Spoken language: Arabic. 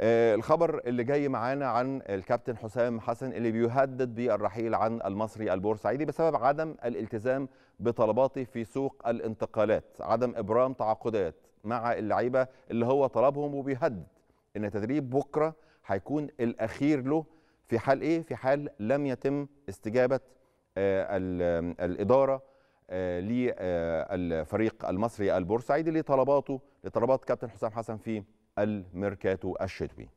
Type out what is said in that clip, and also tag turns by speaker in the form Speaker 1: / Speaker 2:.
Speaker 1: آه، الخبر اللي جاي معانا عن الكابتن حسام حسن اللي بيهدد بالرحيل عن المصري البورسعيدي بسبب عدم الالتزام بطلباته في سوق الانتقالات عدم ابرام تعاقدات مع اللعيبه اللي هو طلبهم وبيهدد ان تدريب بكره هيكون الاخير له في حال ايه في حال لم يتم استجابه آه، الاداره آه، للفريق المصري البورسعيدي لطلباته لطلبات كابتن حسام حسن في الميركاتو الشتوي